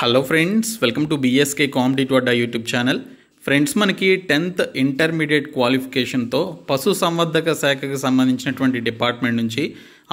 hello friends welcome to BSK competitive Adda YouTube channel friends మనకి tenth intermediate క్వాలిఫికేషన్తో పశు సంవర్ధక శాఖకు సంబంధించినటువంటి డిపార్ట్మెంట్ నుంచి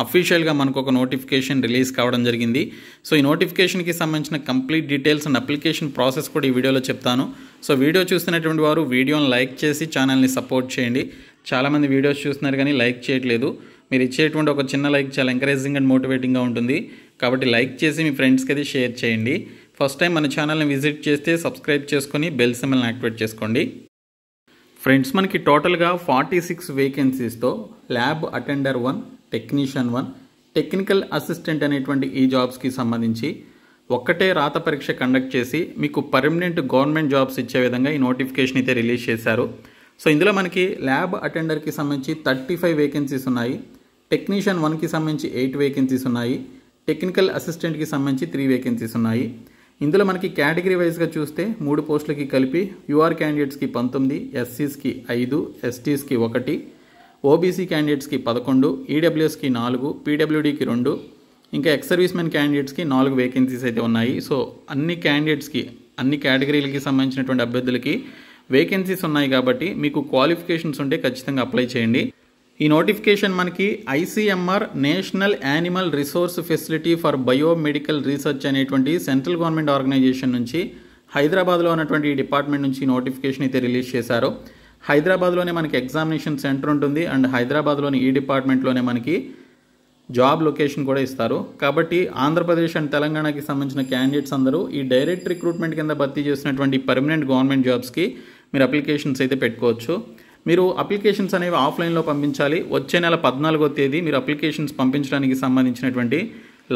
అఫీషియల్గా మనకు ఒక నోటిఫికేషన్ రిలీజ్ కావడం జరిగింది సో ఈ నోటిఫికేషన్కి సంబంధించిన complete details and application process కూడా ఈ వీడియోలో చెప్తాను సో వీడియో చూస్తున్నటువంటి వారు వీడియోని లైక్ చేసి ఛానల్ని సపోర్ట్ చేయండి చాలామంది వీడియోస్ చూస్తున్నారు కానీ లైక్ చేయట్లేదు మీరు ఇచ్చేటువంటి ఒక చిన్న లైక్ చాలా ఎంకరేజింగ్ అండ్ మోటివేటింగ్గా ఉంటుంది కాబట్టి లైక్ చేసి మీ ఫ్రెండ్స్కి అయితే షేర్ చేయండి ఫస్ట్ టైం మన ఛానల్ని విజిట్ చేస్తే సబ్స్క్రైబ్ చేసుకొని బెల్ సిమ్మల్ని యాక్టివేట్ చేసుకోండి ఫ్రెండ్స్ మనకి టోటల్గా ఫార్టీ సిక్స్ వేకెన్సీస్తో lab attendant one technician one technical assistant అనేటువంటి ఈ జాబ్స్కి సంబంధించి ఒక్కటే రాత పరీక్ష కండక్ట్ చేసి మీకు పర్మనెంట్ గవర్నమెంట్ జాబ్స్ ఇచ్చే విధంగా ఈ నోటిఫికేషన్ అయితే రిలీజ్ చేశారు సో ఇందులో మనకి ల్యాబ్ అటెండర్కి సంబంధించి థర్టీ ఫైవ్ వేకెన్సీస్ ఉన్నాయి టెక్నీషియన్ వన్కి సంబంధించి ఎయిట్ వేకెన్సీస్ ఉన్నాయి టెక్నికల్ అసిస్టెంట్కి సంబంధించి త్రీ వేకెన్సీస్ ఉన్నాయి ఇందులో మనకి కేటగిరీ వైజ్గా చూస్తే మూడు పోస్టులకి కలిపి యూఆర్ క్యాండిడేట్స్కి పంతొమ్మిది ఎస్సీస్కి ఐదు ఎస్టీస్కి ఒకటి ఓబీసీ క్యాండిడేట్స్కి పదకొండు ఈడబ్ల్యూఎస్కి నాలుగు పీడబ్ల్యూడీకి రెండు ఇంకా ఎక్స్ సర్వీస్ మెన్ క్యాండిడేట్స్కి నాలుగు వేకెన్సీస్ అయితే ఉన్నాయి సో అన్ని క్యాండిడేట్స్కి అన్ని కేటగిరీలకి సంబంధించినటువంటి అభ్యర్థులకి వేకెన్సీస్ ఉన్నాయి కాబట్టి మీకు క్వాలిఫికేషన్స్ ఉంటే ఖచ్చితంగా అప్లై చేయండి ఈ నోటిఫికేషన్ మనకి ICMR national animal resource facility for biomedical research అనేటువంటి సెంట్రల్ గవర్నమెంట్ ఆర్గనైజేషన్ నుంచి హైదరాబాద్లో ఉన్నటువంటి డిపార్ట్మెంట్ నుంచి నోటిఫికేషన్ అయితే రిలీజ్ చేశారు హైదరాబాద్లోనే మనకి ఎగ్జామినేషన్ సెంటర్ ఉంటుంది అండ్ హైదరాబాద్లోని ఈ డిపార్ట్మెంట్లోనే మనకి జాబ్ లొకేషన్ కూడా ఇస్తారు కాబట్టి ఆంధ్రప్రదేశ్ అండ్ తెలంగాణకి సంబంధించిన క్యాండిడేట్స్ అందరూ ఈ డైరెక్ట్ రిక్రూట్మెంట్ కింద భర్తీ చేసినటువంటి పర్మనెంట్ గవర్నమెంట్ జాబ్స్కి మీరు అప్లికేషన్స్ అయితే పెట్టుకోవచ్చు మీరు అప్లికేషన్స్ అనేవి ఆఫ్లైన్లో పంపించాలి వచ్చే నెల పద్నాలుగో తేదీ మీరు అప్లికేషన్స్ పంపించడానికి సంబంధించినటువంటి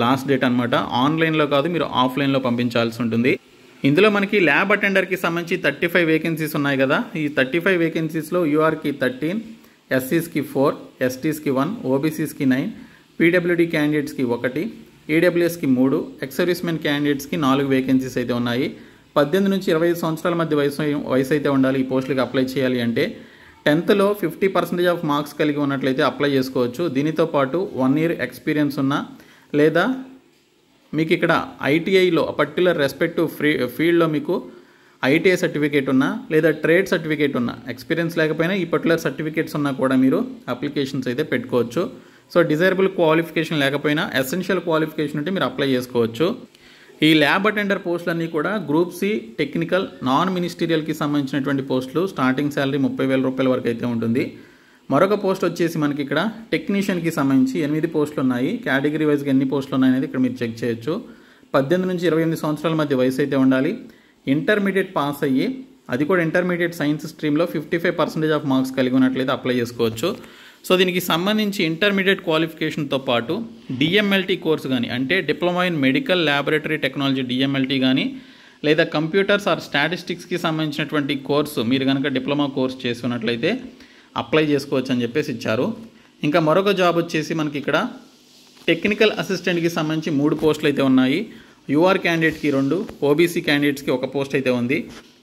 లాస్ట్ డేట్ అనమాట ఆన్లైన్లో కాదు మీరు ఆఫ్లైన్లో పంపించాల్సి ఉంటుంది ఇందులో మనకి ల్యాబ్ అటెండర్కి సంబంధించి థర్టీ ఫైవ్ వేకెన్సీస్ ఉన్నాయి కదా ఈ థర్టీ ఫైవ్ వేకెన్సీస్లో యూఆర్కి థర్టీన్ ఎస్సీస్కి ఫోర్ ఎస్టీస్కి వన్ ఓబీసీస్కి నైన్ పీడబ్ల్యూడి క్యాండిడేట్స్కి ఒకటి ఈడబ్ల్యూఎస్కి మూడు ఎక్సర్వీస్మెన్ క్యాండిడేట్స్కి నాలుగు వేకెన్సీస్ అయితే ఉన్నాయి పద్దెనిమిది నుంచి ఇరవై సంవత్సరాల మధ్య వయసు వయసు అయితే ఉండాలి ఈ పోస్టులకు అప్లై చేయాలి అంటే టెన్త్లో ఫిఫ్టీ పర్సెంటేజ్ ఆఫ్ మార్క్స్ కలిగి ఉన్నట్లయితే అప్లై చేసుకోవచ్చు దీనితో పాటు వన్ ఇయర్ ఎక్స్పీరియన్స్ ఉన్న లేదా మీకు ఇక్కడ ఐటీఐలో పర్టికులర్ రెస్పెక్టివ్ ఫ్రీ ఫీల్డ్లో మీకు ఐటీఐ సర్టిఫికేట్ ఉన్నా లేదా ట్రేడ్ సర్టిఫికేట్ ఉన్నా ఎక్స్పీరియన్స్ లేకపోయినా ఈ పర్టికులర్ సర్టిఫికేట్స్ ఉన్నా కూడా మీరు అప్లికేషన్స్ అయితే పెట్టుకోవచ్చు సో డిజైరబుల్ క్వాలిఫికేషన్ లేకపోయినా ఎసెన్షియల్ క్వాలిఫికేషన్ ఉంటే మీరు అప్లై చేసుకోవచ్చు ఈ ల్యాబ్ అటెండర్ పోస్టులన్నీ కూడా గ్రూప్ సి టెక్నికల్ నాన్ మినిస్టీరియల్కి సంబంధించినటువంటి పోస్టులు స్టార్టింగ్ శాలరీ ముప్పై వేల రూపాయల వరకు అయితే ఉంటుంది మరొక పోస్ట్ వచ్చేసి మనకి ఇక్కడ టెక్నీషియన్కి సంబంధించి ఎనిమిది పోస్టులు ఉన్నాయి కేటగిరీ వైజ్గా ఎన్ని పోస్టులు ఉన్నాయి అనేది ఇక్కడ మీరు చెక్ చేయొచ్చు పద్దెనిమిది నుంచి ఇరవై ఎనిమిది సంవత్సరాల మధ్య వయసు అయితే ఉండాలి ఇంటర్మీడియట్ పాస్ అయ్యి అది కూడా ఇంటర్మీడియట్ సైన్స్ స్ట్రీమ్లో fifty five percentage of marks కలిగి ఉన్నట్లయితే అప్లై చేసుకోవచ్చు సో దీనికి సంబంధించి ఇంటర్మీడియట్ క్వాలిఫికేషన్తో పాటు డిఎంఎల్టీ కోర్సు కానీ అంటే diploma in medical laboratory technology DMLT కానీ లేదా కంప్యూటర్స్ ఆర్ స్టాటిస్టిక్స్కి సంబంధించినటువంటి కోర్సు మీరు కనుక డిప్లొమా కోర్స్ చేసుకున్నట్లయితే అప్లై చేసుకోవచ్చు అని చెప్పేసి ఇచ్చారు ఇంకా మరొక జాబ్ వచ్చేసి మనకి ఇక్కడ టెక్నికల్ అసిస్టెంట్కి సంబంధించి మూడు పోస్టులు అయితే ఉన్నాయి యూఆర్ క్యాండిడేట్కి రెండు ఓబీసీ క్యాండిడేట్స్కి ఒక పోస్ట్ అయితే ఉంది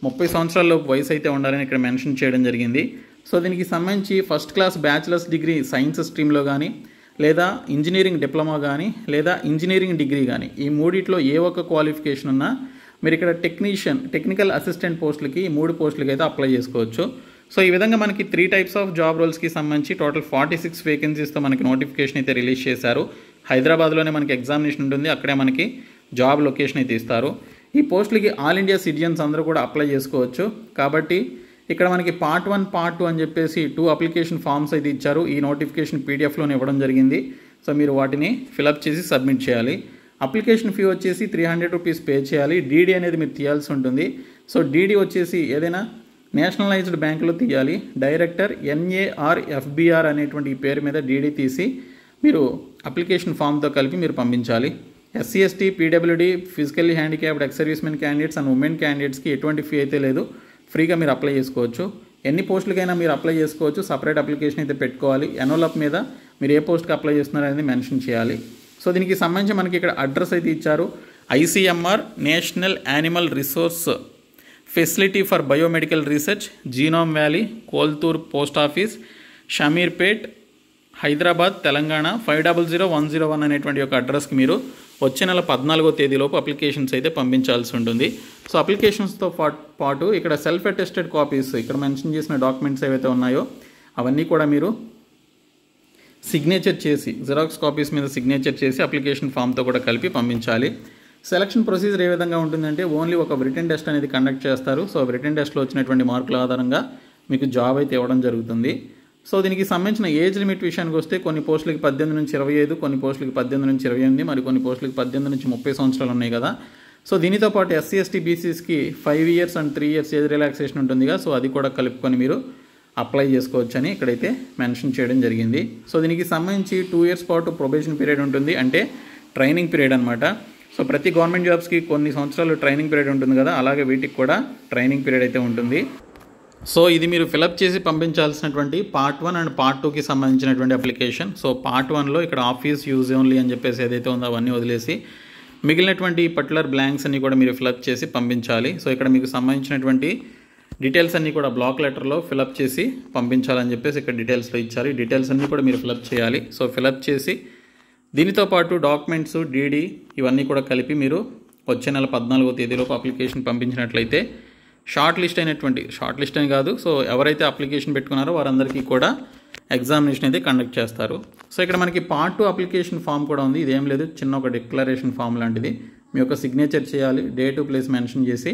ముప్పై సంవత్సరాల వయసు అయితే ఉండాలని ఇక్కడ మెన్షన్ చేయడం జరిగింది సో దీనికి సంబంధించి first class bachelor's degree science స్ట్రీమ్లో కానీ లేదా ఇంజనీరింగ్ డిప్లొమా కానీ లేదా ఇంజనీరింగ్ డిగ్రీ కానీ ఈ మూడిట్లో ఏ ఒక్క క్వాలిఫికేషన్ ఉన్నా మీరు ఇక్కడ టెక్నీషియన్ టెక్నికల్ అసిస్టెంట్ పోస్టులకి ఈ మూడు పోస్టులకి అయితే అప్లై చేసుకోవచ్చు సో ఈ విధంగా మనకి త్రీ టైప్స్ ఆఫ్ జాబ్ రోల్స్కి సంబంధించి టోటల్ ఫార్టీ సిక్స్ వేకెన్సీస్తో మనకి నోటిఫికేషన్ అయితే రిలీజ్ చేశారు హైదరాబాద్లోనే మనకి ఎగ్జామినేషన్ ఉంటుంది అక్కడే మనకి జాబ్ లొకేషన్ అయితే ఇస్తారు ఈ పోస్టులకి ఆల్ ఇండియా సిటిజన్స్ అందరూ కూడా అప్లై చేసుకోవచ్చు కాబట్టి ఇక్కడ మనకి పార్ట్ వన్ పార్ట్ టూ అని చెప్పేసి టూ అప్లికేషన్ ఫామ్స్ అయితే ఇచ్చారు ఈ నోటిఫికేషన్ పీడిఎఫ్లోనే ఇవ్వడం జరిగింది సో మీరు వాటిని ఫిలప్ చేసి సబ్మిట్ చేయాలి అప్లికేషన్ ఫీ వచ్చేసి త్రీ హండ్రెడ్ రూపీస్ పే చేయాలి డీడీ అనేది మీరు తీయాల్సి ఉంటుంది సో డీడీ వచ్చేసి ఏదైనా నేషనలైజ్డ్ బ్యాంకులో తీయాలి డైరెక్టర్ ఎన్ఏఆర్ ఎఫ్బిఆర్ అనేటువంటి ఈ పేరు మీద డీడీ తీసి మీరు అప్లికేషన్ ఫామ్తో కలిపి మీరు పంపించాలి SC ST PWD physically handicapped ex servicemen candidates and women క్యాండిడేట్స్కి ఎటువంటి ఫీ అయితే లేదు ఫ్రీగా మీరు అప్లై చేసుకోవచ్చు ఎన్ని పోస్టులకైనా మీరు అప్లై చేసుకోవచ్చు సపరేట్ అప్లికేషన్ అయితే పెట్టుకోవాలి ఎన్ఓలప్ మీద మీరు ఏ పోస్ట్కి అప్లై చేస్తున్నారు అనేది మెన్షన్ చేయాలి సో దీనికి సంబంధించి మనకి ఇక్కడ అడ్రస్ అయితే ఇచ్చారు ICMR national animal resource facility for biomedical research genome valley Kolthur post office Shamirpet Hyderabad Telangana five double zero one zero one అనేటువంటి యొక్క అడ్రస్కి మీరు వచ్చే నెల పద్నాలుగో తేదీలోపు అప్లికేషన్స్ అయితే పంపించాల్సి ఉంటుంది సో అప్లికేషన్స్తో పాటు ఇక్కడ సెల్ఫ్ అటెస్టెడ్ కాపీస్ ఇక్కడ మెన్షన్ చేసిన డాక్యుమెంట్స్ ఏవైతే ఉన్నాయో అవన్నీ కూడా మీరు సిగ్నేచర్ చేసి జిరాక్స్ కాపీస్ మీద సిగ్నేచర్ చేసి అప్లికేషన్ ఫామ్తో కూడా కలిపి పంపించాలి సెలక్షన్ ప్రొసీజర్ ఏ విధంగా ఉంటుందంటే ఓన్లీ ఒక బ్రిటన్ టెస్ట్ అనేది కండక్ట్ చేస్తారు సో బ్రిటన్ టెస్ట్లో వచ్చినటువంటి మార్కుల ఆధారంగా మీకు జాబ్ అయితే ఇవ్వడం జరుగుతుంది సో దీనికి సంబంధించిన ఏజ్ లిమిట్ విషయానికి వస్తే కొన్ని పోస్టులకి పద్దెనిమిది నుంచి ఇరవై ఐదు కొన్ని పోస్టులకి పద్దెనిమిది నుంచి ఇరవై ఎనిమిది మరి కొన్ని పోస్టులకి పద్దెనిమిది నుంచి ముప్పై సంవత్సరాలు ఉన్నాయి కదా సో దీనితో పాటు ఎస్సీ ఎస్టీ బీసీస్కి five years and three years age relaxation ఉంటుందిగా సో అది కూడా కలుపుకొని మీరు అప్లై చేసుకోవచ్చని ఇక్కడైతే మెన్షన్ చేయడం జరిగింది సో దీనికి సంబంధించి టూ ఇయర్స్ పాటు ప్రొబేషన్ పీరియడ్ ఉంటుంది అంటే ట్రైనింగ్ పీరియడ్ అనమాట సో ప్రతి గవర్నమెంట్ జాబ్స్కి కొన్ని సంవత్సరాలు ట్రైనింగ్ పీరియడ్ ఉంటుంది కదా అలాగే వీటికి కూడా ట్రైనింగ్ పీరియడ్ అయితే ఉంటుంది సో ఇది మీరు ఫిలప్ చేసి పంపించాల్సినటువంటి పార్ట్ వన్ అండ్ పార్ట్ టూకి సంబంధించినటువంటి అప్లికేషన్ సో పార్ట్ వన్లో ఇక్కడ ఆఫీస్ యూజ్ ఓన్లీ అని చెప్పేసి ఏదైతే ఉందో అవన్నీ వదిలేసి మిగిలినటువంటి పర్టికులర్ బ్లాంక్స్ అన్ని కూడా మీరు ఫిలప్ చేసి పంపించాలి సో ఇక్కడ మీకు సంబంధించినటువంటి డీటెయిల్స్ అన్నీ కూడా బ్లాక్ లెటర్లో ఫిలప్ చేసి పంపించాలని చెప్పేసి ఇక్కడ డీటెయిల్స్లో ఇచ్చారు డీటెయిల్స్ అన్నీ కూడా మీరు ఫిలప్ చేయాలి సో ఫిలప్ చేసి దీనితో పాటు డాక్యుమెంట్స్ డీడీ ఇవన్నీ కూడా కలిపి మీరు వచ్చే నెల పద్నాలుగో తేదీలోపు అప్లికేషన్ పంపించినట్లయితే షార్ట్ లిస్ట్ అయినటువంటి షార్ట్ లిస్ట్ అని కాదు సో ఎవరైతే అప్లికేషన్ పెట్టుకున్నారో వారందరికీ కూడా ఎగ్జామినేషన్ అయితే కండక్ట్ చేస్తారు సో ఇక్కడ మనకి పార్ట్ టూ అప్లికేషన్ ఫామ్ కూడా ఉంది ఇదేం లేదు చిన్న ఒక డిక్లరేషన్ ఫామ్ లాంటిది మీ యొక్క సిగ్నేచర్ చేయాలి డే టు ప్లేస్ మెన్షన్ చేసి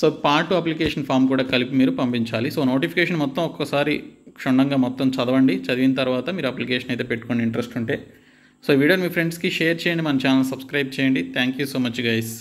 so part two application form కూడా కలిపి మీరు పంపించాలి సో నోటిఫికేషన్ మొత్తం ఒక్కసారి క్షుణ్ణంగా మొత్తం చదవండి చదివిన తర్వాత మీరు అప్లికేషన్ అయితే పెట్టుకోండి ఇంట్రెస్ట్ ఉంటే సో వీడియోని మీ ఫ్రెండ్స్కి షేర్ చేయండి మన ఛానల్ సబ్స్క్రైబ్ చేయండి thank you so much guys